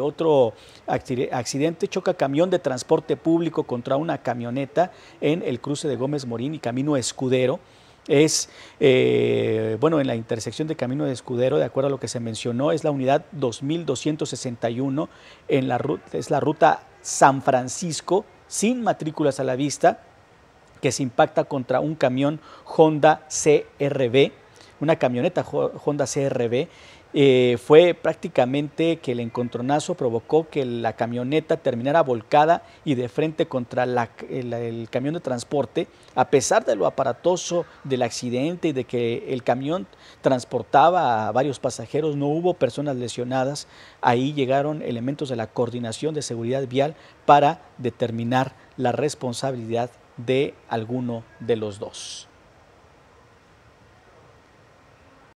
otro accidente, choca camión de transporte público contra una camioneta en el cruce de Gómez Morín y Camino Escudero. Es, eh, bueno, en la intersección de Camino Escudero, de acuerdo a lo que se mencionó, es la unidad 2261, en la ruta, es la ruta San Francisco, sin matrículas a la vista, que se impacta contra un camión Honda CRB una camioneta Honda CRB. Eh, fue prácticamente que el encontronazo provocó que la camioneta terminara volcada y de frente contra el, el, camión de transporte, a pesar de lo aparatoso del accidente y de que el camión transportaba a varios pasajeros, no hubo personas lesionadas. Ahí llegaron elementos de la coordinación de seguridad vial para determinar la responsabilidad de alguno de los dos.